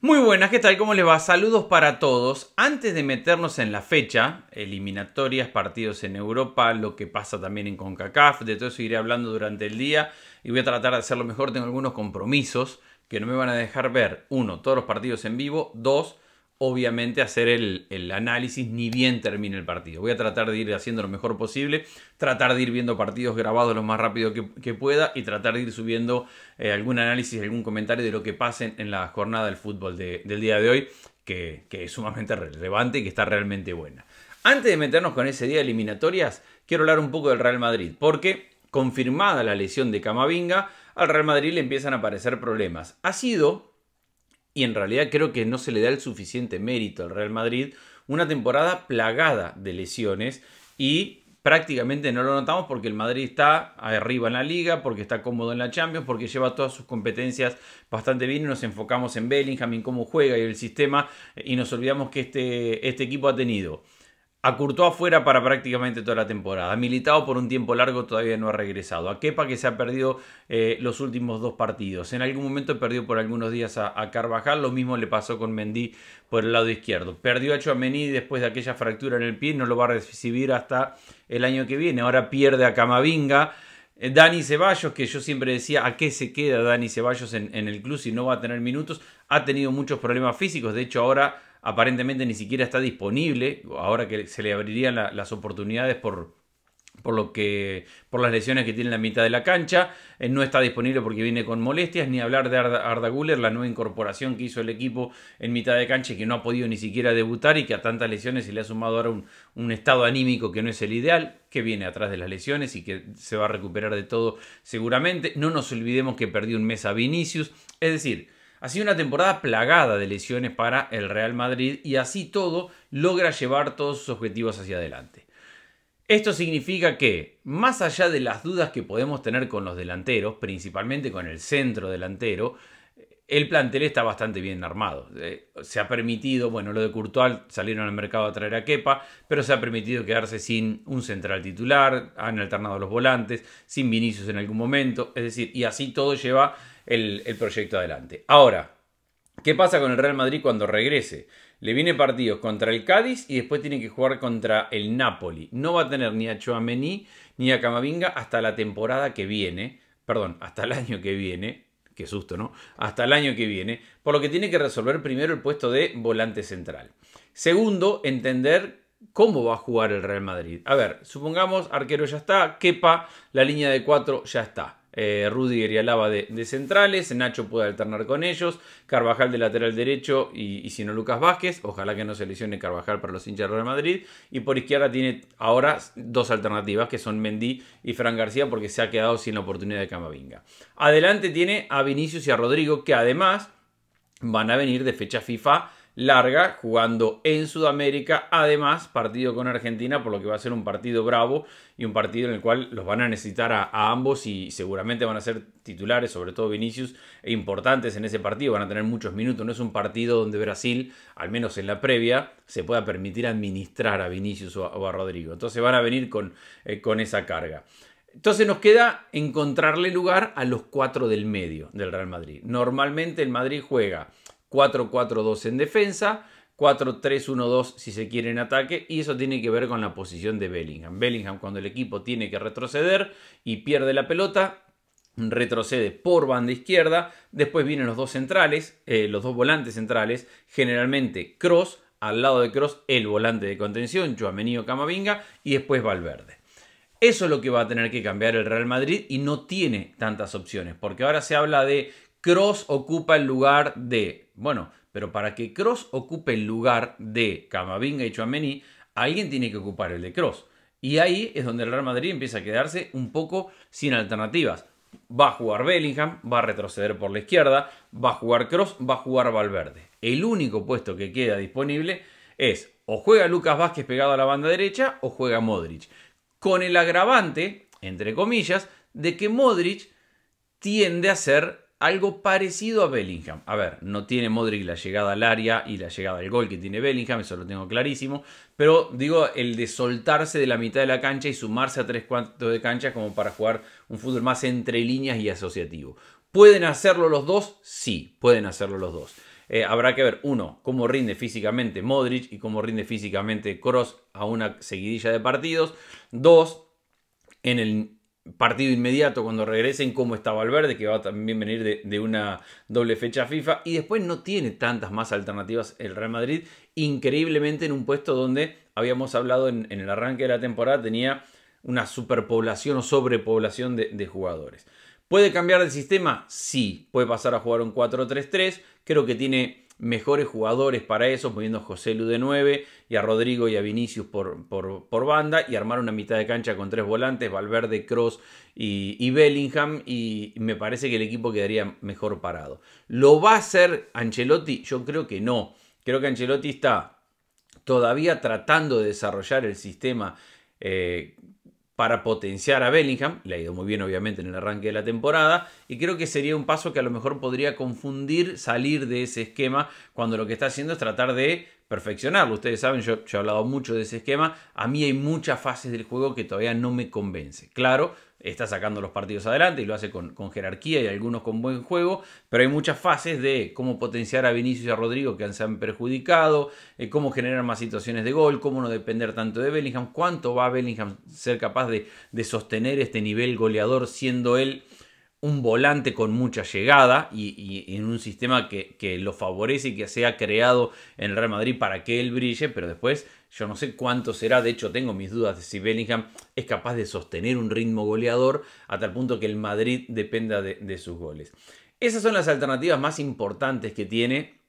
Muy buenas, ¿qué tal? ¿Cómo les va? Saludos para todos. Antes de meternos en la fecha, eliminatorias, partidos en Europa, lo que pasa también en CONCACAF, de todo eso iré hablando durante el día y voy a tratar de hacerlo mejor. Tengo algunos compromisos que no me van a dejar ver, uno, todos los partidos en vivo, dos, obviamente hacer el, análisis ni bien termine el partido. Voy a tratar de ir haciendo lo mejor posible, tratar de ir viendo partidos grabados lo más rápido que, pueda y tratar de ir subiendo eh, algún análisis, algún comentario de lo que pase en, la jornada del fútbol del día de hoy, que, que es sumamente relevante y que está realmente buena. Antes de meternos con ese día de eliminatorias, quiero hablar un poco del Real Madrid, porque confirmada la lesión de Camavinga, al Real Madrid le empiezan a aparecer problemas. Ha sido y en realidad creo que no se le da el suficiente mérito al Real Madrid, una temporada plagada de lesiones y prácticamente no lo notamos porque el Madrid está arriba en la liga, porque está cómodo en la Champions, porque lleva todas sus competencias bastante bien y nos enfocamos en Bellingham, en cómo juega y el sistema eh, y nos olvidamos que este, este equipo ha tenido Acurtó afuera para prácticamente toda la temporada. Militado por un tiempo largo todavía no ha regresado. A Kepa que se ha perdido eh, los últimos dos partidos. En algún momento perdió por algunos días a, Carvajal. Lo mismo le pasó con Mendy por el lado izquierdo. Perdió a Chouameni después de aquella fractura en el pie. No lo va a recibir hasta el año que viene. Ahora pierde a Camavinga. Eh, Dani Ceballos, que yo siempre decía, ¿a qué se queda Dani Ceballos en el club si no va a tener minutos? Ha tenido muchos problemas físicos. De hecho, ahora aparentemente ni siquiera está disponible, ahora que se le abrirían las oportunidades por, por, lo que, por las lesiones que tiene en la mitad de la cancha, eh, no está disponible porque viene con molestias, ni hablar de Arda, Guller, la nueva incorporación que hizo el equipo en mitad de cancha y que no ha podido ni siquiera debutar y que a tantas lesiones se le ha sumado ahora un, un estado anímico que no es el ideal, que viene atrás de las lesiones y que se va a recuperar de todo seguramente. No nos olvidemos que perdió un mes a Vinicius, es decir, ha sido una temporada plagada de lesiones para el Real Madrid y así todo logra llevar todos sus objetivos hacia adelante. Esto significa que, más allá de las dudas que podemos tener con los delanteros, principalmente con el centro delantero, el plantel está bastante bien armado. Eh, se ha permitido, bueno, lo de Courtois salieron al mercado a traer a Kepa, pero se ha permitido quedarse sin un central titular, han alternado los volantes, sin Vinicius en algún momento, es decir, y así todo lleva el, proyecto adelante. Ahora, ¿qué pasa con el Real Madrid cuando regrese? Le viene partidos contra el Cádiz y después tiene que jugar contra el Napoli. No va a tener ni a Chouameni ni a Camavinga hasta la temporada que viene. Perdón, hasta el año que viene. Qué susto, ¿no? Hasta el año que viene. Por lo que tiene que resolver primero el puesto de volante central. Segundo, entender cómo va a jugar el Real Madrid. A ver, supongamos arquero ya está, quepa, la línea de cuatro ya está. Eh, Rudiger y Alaba de, centrales, Nacho puede alternar con ellos, Carvajal de lateral derecho y, y si no Lucas Vázquez, ojalá que no se lesione Carvajal para los hinchas de Real Madrid, y por izquierda tiene ahora dos alternativas que son Mendy y Fran García porque se ha quedado sin la oportunidad de Camavinga. Adelante tiene a Vinicius y a Rodrigo que además van a venir de fecha FIFA larga, jugando en Sudamérica, además partido con Argentina, por lo que va a ser un partido bravo y un partido en el cual los van a necesitar a, ambos y seguramente van a ser titulares, sobre todo Vinicius, e importantes en ese partido, van a tener muchos minutos, no es un partido donde Brasil, al menos en la previa, se pueda permitir administrar a Vinicius o a, Rodrigo, entonces van a venir con, eh, con esa carga. Entonces nos queda encontrarle lugar a los cuatro del medio del Real Madrid. Normalmente el Madrid juega 4-4-2 en defensa, 4-3-1-2 si se quiere en ataque, y eso tiene que ver con la posición de Bellingham. Bellingham cuando el equipo tiene que retroceder y pierde la pelota, retrocede por banda izquierda, después vienen los dos centrales, eh, los dos volantes centrales, generalmente Cross, al lado de Cross el volante de contención, Joaquín Camavinga, y después Valverde. Eso es lo que va a tener que cambiar el Real Madrid y no tiene tantas opciones, porque ahora se habla de Cross ocupa el lugar de. Bueno, pero para que Cross ocupe el lugar de Camavinga y Chouameni, alguien tiene que ocupar el de Cross. Y ahí es donde el Real Madrid empieza a quedarse un poco sin alternativas. Va a jugar Bellingham, va a retroceder por la izquierda, va a jugar Cross, va a jugar Valverde. El único puesto que queda disponible es o juega Lucas Vázquez pegado a la banda derecha o juega Modric. Con el agravante, entre comillas, de que Modric tiende a ser algo parecido a Bellingham. A ver, no tiene Modric la llegada al área y la llegada al gol que tiene Bellingham, eso lo tengo clarísimo. Pero digo, el de soltarse de la mitad de la cancha y sumarse a tres cuartos de cancha como para jugar un fútbol más entre líneas y asociativo. ¿Pueden hacerlo los dos? Sí, pueden hacerlo los dos. Eh, habrá que ver, uno, cómo rinde físicamente Modric y cómo rinde físicamente Cross a una seguidilla de partidos. Dos, en el partido inmediato cuando regresen, cómo está Valverde, que va a también venir de, una doble fecha FIFA, y después no tiene tantas más alternativas el Real Madrid, increíblemente en un puesto donde habíamos hablado en, el arranque de la temporada, tenía una superpoblación o sobrepoblación de, de jugadores. ¿Puede cambiar de sistema? Sí, puede pasar a jugar un 4-3-3, creo que tiene mejores jugadores para eso, poniendo a José Lu de 9 y a Rodrigo y a Vinicius por, por, banda y armar una mitad de cancha con tres volantes, Valverde, Cross y, Bellingham y me parece que el equipo quedaría mejor parado. ¿Lo va a hacer Ancelotti? Yo creo que no. Creo que Ancelotti está todavía tratando de desarrollar el sistema eh, para potenciar a Bellingham. Le ha ido muy bien, obviamente, en el arranque de la temporada. Y creo que sería un paso que a lo mejor podría confundir salir de ese esquema cuando lo que está haciendo es tratar de perfeccionarlo. Ustedes saben, yo, he hablado mucho de ese esquema. A mí hay muchas fases del juego que todavía no me convence. Claro, está sacando los partidos adelante y lo hace con, jerarquía y algunos con buen juego, pero hay muchas fases de cómo potenciar a Vinicius y a Rodrigo que se han perjudicado, eh, cómo generar más situaciones de gol, cómo no depender tanto de Bellingham, cuánto va a Bellingham ser capaz de, sostener este nivel goleador siendo él un volante con mucha llegada y, en un sistema que, que, lo favorece y que se ha creado en el Real Madrid para que él brille, pero después yo no sé cuánto será, de hecho tengo mis dudas de si Bellingham es capaz de sostener un ritmo goleador a tal punto que el Madrid dependa de, sus goles. Esas son las alternativas más importantes que tiene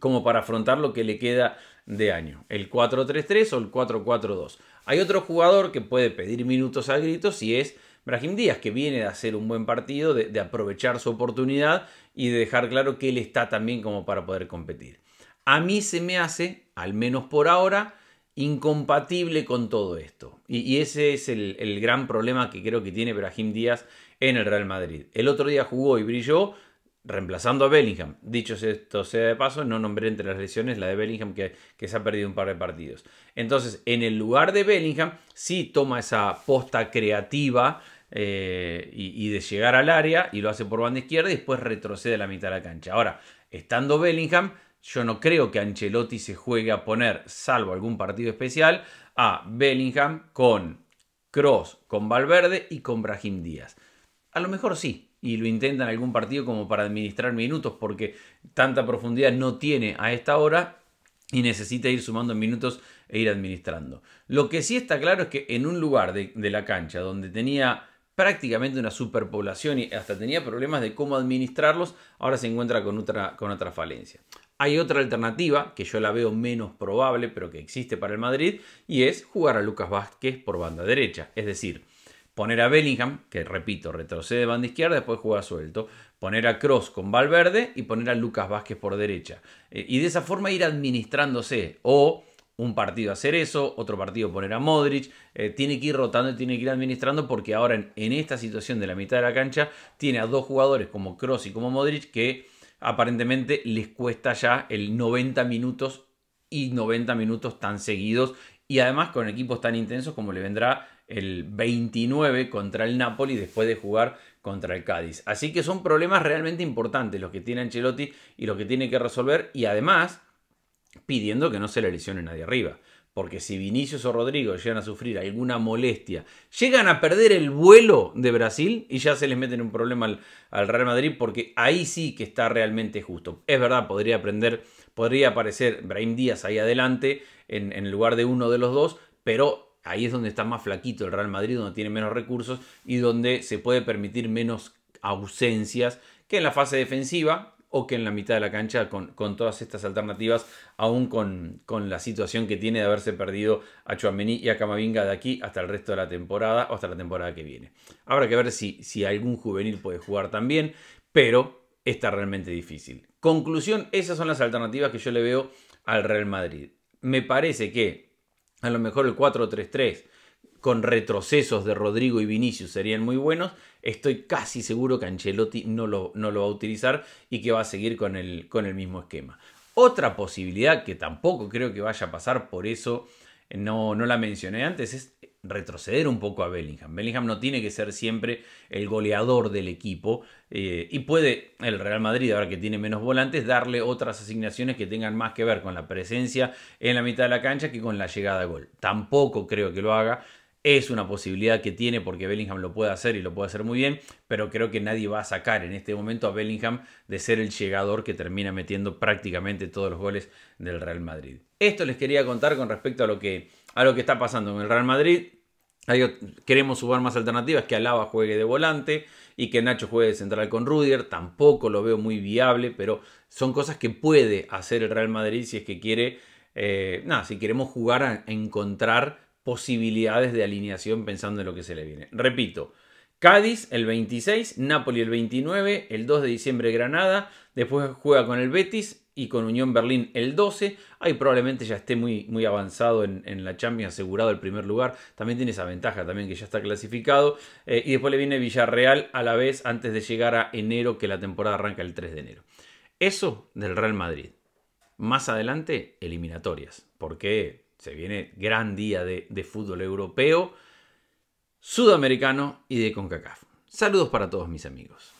como para afrontar lo que le queda de año, el 4-3-3 o el 4-4-2. Hay otro jugador que puede pedir minutos al grito y es Brahim Díaz, que viene de hacer un buen partido, de aprovechar su oportunidad y de dejar claro que él está también como para poder competir. A mí se me hace, al menos por ahora, incompatible con todo esto. Y, ese es el, gran problema que creo que tiene Brahim Díaz en el Real Madrid. El otro día jugó y brilló reemplazando a Bellingham. Dicho esto sea de paso, no nombré entre las lesiones la de Bellingham que, se ha perdido un par de partidos. Entonces, en el lugar de Bellingham, sí toma esa posta creativa eh, y, y, de llegar al área y lo hace por banda izquierda y después retrocede a la mitad de la cancha. Ahora, estando Bellingham, yo no creo que Ancelotti se juegue a poner, salvo algún partido especial, a Bellingham con Cross, con Valverde y con Brahim Díaz. A lo mejor sí, y lo intentan algún partido como para administrar minutos, porque tanta profundidad no tiene a esta hora y necesita ir sumando minutos e ir administrando. Lo que sí está claro es que en un lugar de, la cancha donde tenía prácticamente una superpoblación y hasta tenía problemas de cómo administrarlos, ahora se encuentra con otra, con otra falencia. Hay otra alternativa que yo la veo menos probable, pero que existe para el Madrid, y es jugar a Lucas Vázquez por banda derecha. Es decir, poner a Bellingham, que repito, retrocede banda izquierda, después juega suelto, poner a Cross con Valverde y poner a Lucas Vázquez por derecha. Eh, y de esa forma ir administrándose o un partido hacer eso, otro partido poner a Modric, eh, tiene que ir rotando, y tiene que ir administrando porque ahora en, en, esta situación de la mitad de la cancha tiene a dos jugadores como Cross y como Modric que aparentemente les cuesta ya el 90 minutos y 90 minutos tan seguidos y además con equipos tan intensos como le vendrá el 29 contra el Napoli después de jugar contra el Cádiz. Así que son problemas realmente importantes los que tiene Ancelotti y los que tiene que resolver y además pidiendo que no se le lesione nadie arriba. Porque si Vinicius o Rodrigo llegan a sufrir alguna molestia, llegan a perder el vuelo de Brasil y ya se les mete un problema al, Real Madrid, porque ahí sí que está realmente justo. Es verdad, podría aprender, podría aparecer Brahim Díaz ahí adelante en, lugar de uno de los dos, pero ahí es donde está más flaquito el Real Madrid, donde tiene menos recursos y donde se puede permitir menos ausencias que en la fase defensiva, o que en la mitad de la cancha con, todas estas alternativas, aún con, con, la situación que tiene de haberse perdido a Chuamení y a Camavinga de aquí hasta el resto de la temporada o hasta la temporada que viene. Habrá que ver si, si algún juvenil puede jugar también, pero está realmente difícil. Conclusión, esas son las alternativas que yo le veo al Real Madrid. Me parece que a lo mejor el 4-3-3 con retrocesos de Rodrigo y Vinicius serían muy buenos. Estoy casi seguro que Ancelotti no lo, no lo va a utilizar y que va a seguir con el, con el mismo esquema. Otra posibilidad que tampoco creo que vaya a pasar, por eso no, no la mencioné antes, es retroceder un poco a Bellingham. Bellingham no tiene que ser siempre el goleador del equipo eh, y puede el Real Madrid, ahora que tiene menos volantes, darle otras asignaciones que tengan más que ver con la presencia en la mitad de la cancha que con la llegada a gol. Tampoco creo que lo haga es una posibilidad que tiene porque Bellingham lo puede hacer y lo puede hacer muy bien, pero creo que nadie va a sacar en este momento a Bellingham de ser el llegador que termina metiendo prácticamente todos los goles del Real Madrid. Esto les quería contar con respecto a lo que, a lo que está pasando en el Real Madrid. queremos subar más alternativas, que Alaba juegue de volante y que Nacho juegue de central con Rudiger. Tampoco lo veo muy viable, pero son cosas que puede hacer el Real Madrid si es que quiere, eh, nada, si queremos jugar a encontrar posibilidades de alineación pensando en lo que se le viene. Repito, Cádiz el 26, Napoli el 29, el 2 de diciembre Granada, después juega con el Betis y con Unión Berlín el 12. Ahí probablemente ya esté muy, muy avanzado en, la Champions, asegurado el primer lugar. También tiene esa ventaja también que ya está clasificado. Eh, y después le viene Villarreal a la vez antes de llegar a enero, que la temporada arranca el 3 de enero. Eso del Real Madrid. Más adelante, eliminatorias, porque se viene gran día de, fútbol europeo, sudamericano y de CONCACAF. Saludos para todos mis amigos.